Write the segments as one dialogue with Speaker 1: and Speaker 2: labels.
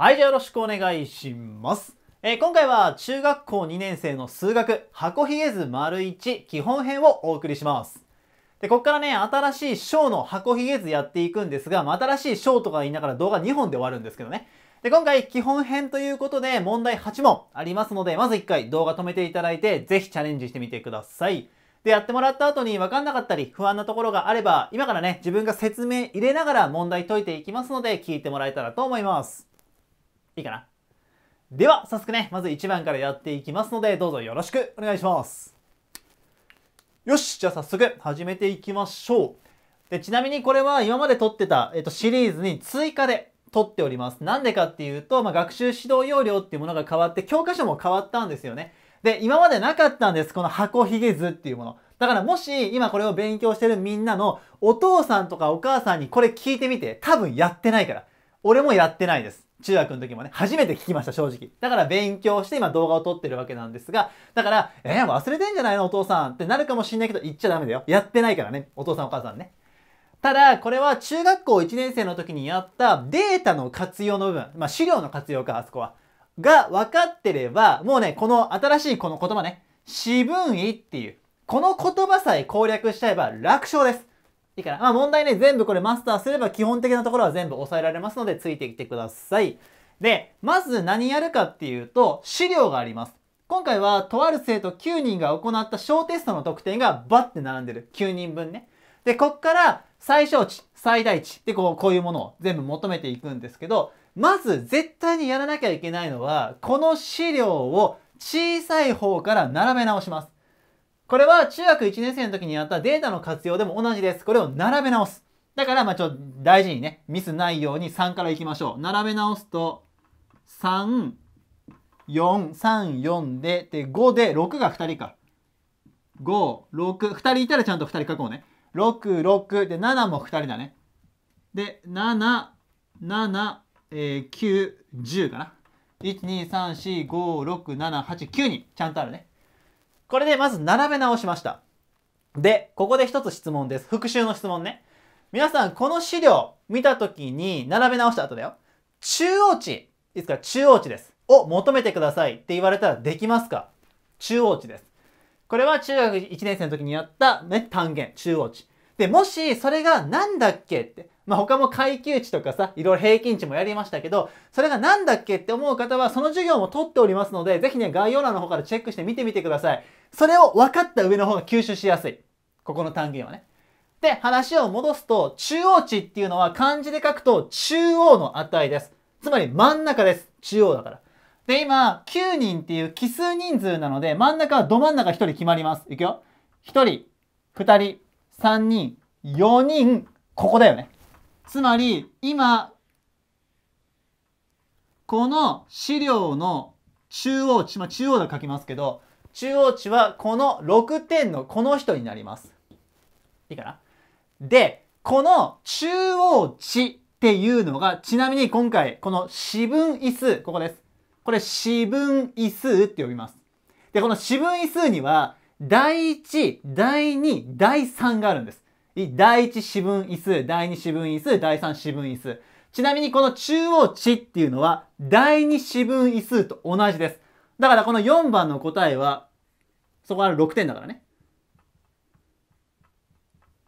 Speaker 1: はい、じゃあよろしくお願いします。えー、今回は中学校2年生の数学箱ひげ図丸1基本編をお送りします。で、こっからね、新しい章の箱ひげ図やっていくんですが、まあ、新しい章とか言いながら動画2本で終わるんですけどね。で、今回基本編ということで問題8問ありますので、まず1回動画止めていただいて、ぜひチャレンジしてみてください。で、やってもらった後に分かんなかったり、不安なところがあれば、今からね、自分が説明入れながら問題解いていきますので、聞いてもらえたらと思います。いいかなでは、早速ね、まず1番からやっていきますので、どうぞよろしくお願いします。よしじゃあ早速始めていきましょう。でちなみにこれは今まで撮ってた、えっと、シリーズに追加で撮っております。なんでかっていうと、まあ、学習指導要領っていうものが変わって、教科書も変わったんですよね。で、今までなかったんです。この箱ひげ図っていうもの。だからもし今これを勉強してるみんなのお父さんとかお母さんにこれ聞いてみて、多分やってないから。俺もやってないです。中学の時もね、初めて聞きました、正直。だから勉強して今動画を撮ってるわけなんですが、だから、えー、忘れてんじゃないのお父さんってなるかもしんないけど、言っちゃダメだよ。やってないからね、お父さんお母さんね。ただ、これは中学校1年生の時にやったデータの活用の部分、まあ資料の活用か、あそこは。が分かってれば、もうね、この新しいこの言葉ね、四分位っていう、この言葉さえ攻略しちゃえば楽勝です。いいかな。まあ問題ね、全部これマスターすれば基本的なところは全部抑えられますので、ついてきてください。で、まず何やるかっていうと、資料があります。今回は、とある生徒9人が行った小テストの得点がバッて並んでる。9人分ね。で、こっから最小値、最大値でこう、こういうものを全部求めていくんですけど、まず絶対にやらなきゃいけないのは、この資料を小さい方から並べ直します。これは中学1年生の時にやったデータの活用でも同じです。これを並べ直す。だから、まあちょっと大事にね、ミスないように3からいきましょう。並べ直すと、3、4、3、4で、で、5で、6が2人か。5、6、2人いたらちゃんと2人書こうね。6、6、で、7も2人だね。で、7、7、えー、9、10かな。1、2、3、4、5、6、7、8、9にちゃんとあるね。これでまず並べ直しました。で、ここで一つ質問です。復習の質問ね。皆さん、この資料見たときに並べ直した後だよ。中央値、いつか中央値です。を求めてくださいって言われたらできますか中央値です。これは中学1年生の時にやった、ね、単元、中央値。で、もしそれが何だっけって、まあ、他も階級値とかさ、いろいろ平均値もやりましたけど、それが何だっけって思う方は、その授業も取っておりますので、ぜひね、概要欄の方からチェックして見てみてください。それを分かった上の方が吸収しやすい。ここの単元はね。で、話を戻すと、中央値っていうのは漢字で書くと中央の値です。つまり真ん中です。中央だから。で、今、9人っていう奇数人数なので、真ん中はど真ん中1人決まります。いくよ。1人、2人、3人、4人、ここだよね。つまり今この資料の中央値、まあ、中央で書きますけど中央値はこの6点のこの人になります。いいかなでこの中央値っていうのがちなみに今回この四分位数ここです。これ四分位数って呼びます。でこの四分位数には第1第2第3があるんです。第一四分位数、第二四分位数、第三四分位数。ちなみにこの中央値っていうのは第二四分位数と同じです。だからこの4番の答えは、そこは6点だからね。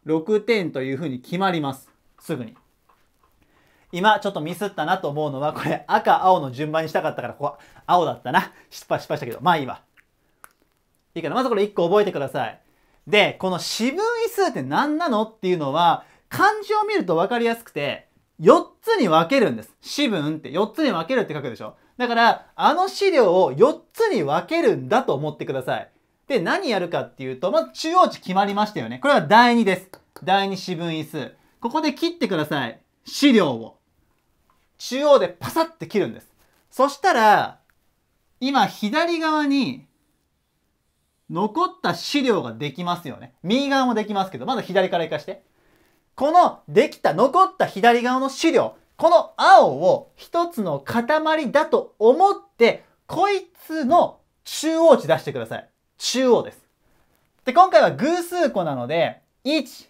Speaker 1: 6点というふうに決まります。すぐに。今ちょっとミスったなと思うのは、これ赤、青の順番にしたかったから、ここ青だったな。失敗し敗したけど、まあいいわ。いいかな。まずこれ1個覚えてください。で、この四分位数って何なのっていうのは、漢字を見ると分かりやすくて、4つに分けるんです。四分って4つに分けるって書くでしょ。だから、あの資料を4つに分けるんだと思ってください。で、何やるかっていうと、まず中央値決まりましたよね。これは第2です。第2四分位数。ここで切ってください。資料を。中央でパサって切るんです。そしたら、今左側に残った資料ができますよね。右側もできますけど、まず左から行かして。このできた、残った左側の資料、この青を一つの塊だと思って、こいつの中央値出してください。中央です。で、今回は偶数個なので、1、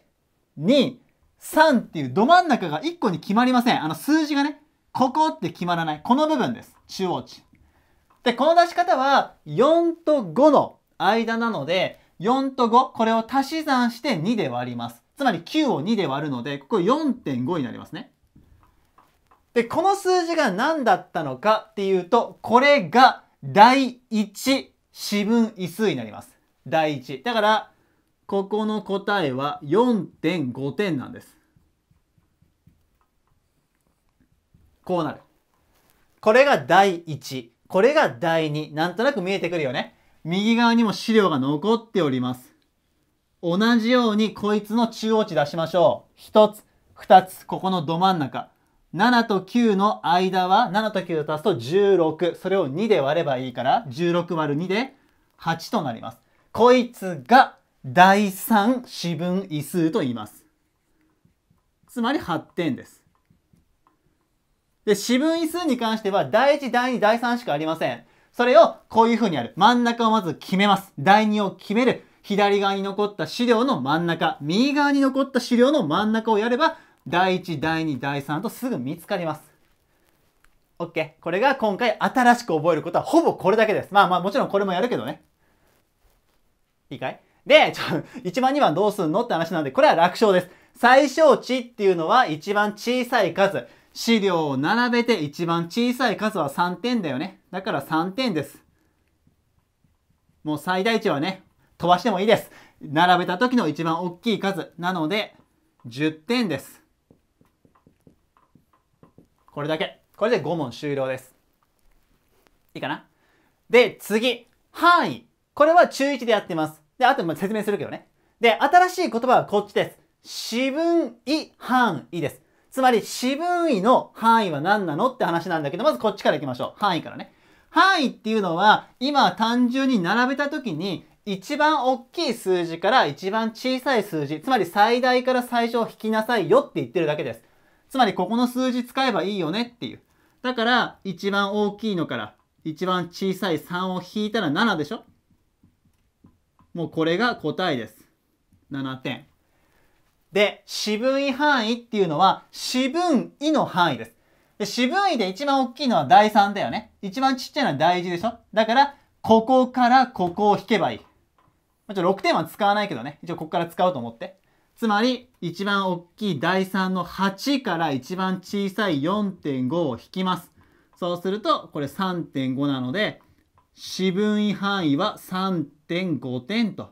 Speaker 1: 2、3っていうど真ん中が1個に決まりません。あの数字がね、ここって決まらない。この部分です。中央値。で、この出し方は4と5の間なので、4と5、これを足し算して2で割ります。つまり9を2で割るので、ここ4.5になりますね。で、この数字が何だったのかっていうと、これが第1四分位数になります。第1。だから、ここの答えは4.5点なんです。こうなる。これが第1。これが第2。なんとなく見えてくるよね。右側にも資料が残っております。同じようにこいつの中央値出しましょう。1つ、2つ、ここのど真ん中。7と9の間は、7と9を足すと16。それを2で割ればいいから、16割る2で8となります。こいつが第3四分位数と言います。つまり8点です。で、四分位数に関しては、第1、第2、第3しかありません。それをこういう風にやる。真ん中をまず決めます。第2を決める。左側に残った資料の真ん中、右側に残った資料の真ん中をやれば、第1、第2、第3とすぐ見つかります。OK。これが今回新しく覚えることはほぼこれだけです。まあまあもちろんこれもやるけどね。いいかいで、ちょ、1番2番どうすんのって話なんで、これは楽勝です。最小値っていうのは一番小さい数。資料を並べて一番小さい数は3点だよね。だから3点です。もう最大値はね、飛ばしてもいいです。並べた時の一番大きい数。なので、10点です。これだけ。これで5問終了です。いいかなで、次。範囲。これは中1でやってます。で、あと説明するけどね。で、新しい言葉はこっちです。四分位範囲です。つまり四分位の範囲は何なのって話なんだけど、まずこっちから行きましょう。範囲からね。範囲っていうのは、今単純に並べた時に、一番大きい数字から一番小さい数字、つまり最大から最小引きなさいよって言ってるだけです。つまりここの数字使えばいいよねっていう。だから、一番大きいのから一番小さい3を引いたら7でしょもうこれが答えです。7点。で、四分位範囲っていうのは四分位の範囲です。で四分位で一番大きいのは第3だよね。一番ちっちゃいのは第事でしょだから、ここからここを引けばいい。まあ、ちょ6点は使わないけどね。一応ここから使おうと思って。つまり、一番大きい第3の8から一番小さい4.5を引きます。そうすると、これ3.5なので、四分位範囲は3.5点と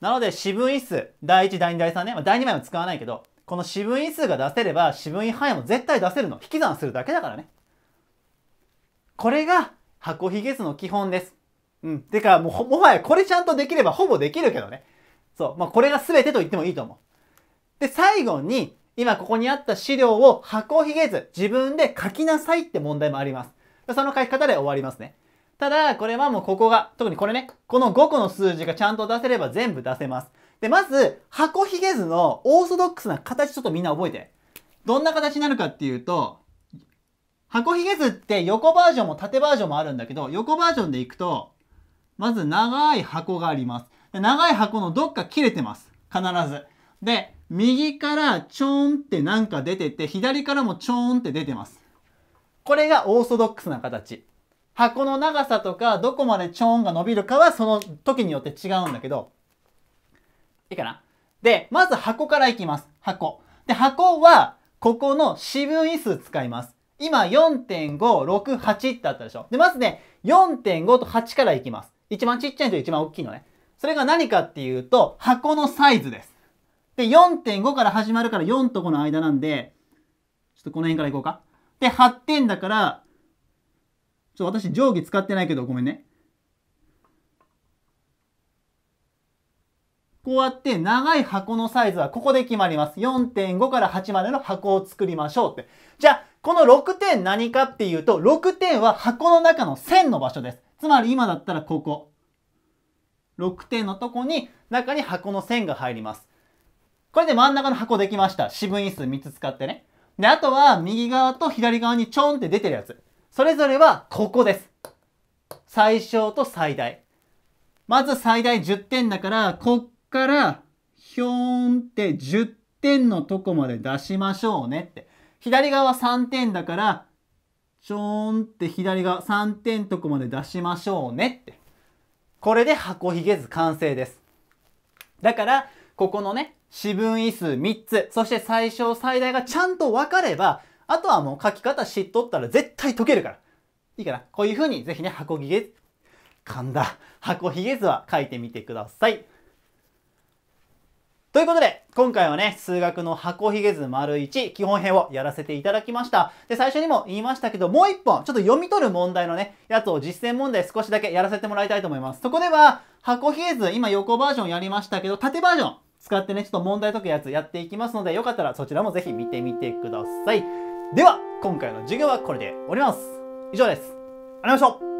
Speaker 1: なので四分位数、第1、第2、第3ね、まあ、第2枚も使わないけど、この四分位数が出せれば四分位範囲も絶対出せるの。引き算するだけだからね。これが箱ひげ図の基本です。うん。てか、もうもはやこれちゃんとできればほぼできるけどね。そう。まあ、これが全てと言ってもいいと思う。で、最後に、今ここにあった資料を箱ひげ図、自分で書きなさいって問題もあります。その書き方で終わりますね。ただ、これはもうここが、特にこれね、この5個の数字がちゃんと出せれば全部出せます。で、まず、箱ひげ図のオーソドックスな形ちょっとみんな覚えて。どんな形になるかっていうと、箱ひげ図って横バージョンも縦バージョンもあるんだけど、横バージョンでいくと、まず長い箱があります。長い箱のどっか切れてます。必ず。で、右からョーンってなんか出てて、左からもョーンって出てます。これがオーソドックスな形。箱の長さとかどこまで超音が伸びるかはその時によって違うんだけど、いいかなで、まず箱からいきます。箱。で、箱は、ここの四分位数使います。今、4.568ってあったでしょ。で、まずね、4.5と8からいきます。一番ちっちゃいと一番大きいのね。それが何かっていうと、箱のサイズです。で、4.5から始まるから4と5の間なんで、ちょっとこの辺からいこうか。で、8点だから、ちょっと私定規使ってないけどごめんね。こうやって長い箱のサイズはここで決まります。4.5から8までの箱を作りましょうって。じゃあ、この6点何かっていうと、6点は箱の中の線の場所です。つまり今だったらここ。6点のとこに中に箱の線が入ります。これで真ん中の箱できました。四分位数3つ使ってね。で、あとは右側と左側にちょんって出てるやつ。それぞれはここです。最小と最大。まず最大10点だから、こっからひょーんって10点のとこまで出しましょうねって。左側3点だから、ちょーんって左側3点とこまで出しましょうねって。これで箱ひげ図完成です。だから、ここのね、四分位数3つ、そして最小最大がちゃんと分かれば、あとはもう書き方知っとったら絶対解けるから。いいかなこういう風にぜひね、箱ひげ、噛んだ。箱ひげ図は書いてみてください。ということで、今回はね、数学の箱ひげ図丸1基本編をやらせていただきました。で、最初にも言いましたけど、もう一本、ちょっと読み取る問題のね、やつを実践問題少しだけやらせてもらいたいと思います。そこでは、箱ひげ図、今横バージョンやりましたけど、縦バージョン使ってね、ちょっと問題解くやつやっていきますので、よかったらそちらもぜひ見てみてください。では、今回の授業はこれで終わります。以上です。ありがとうございました。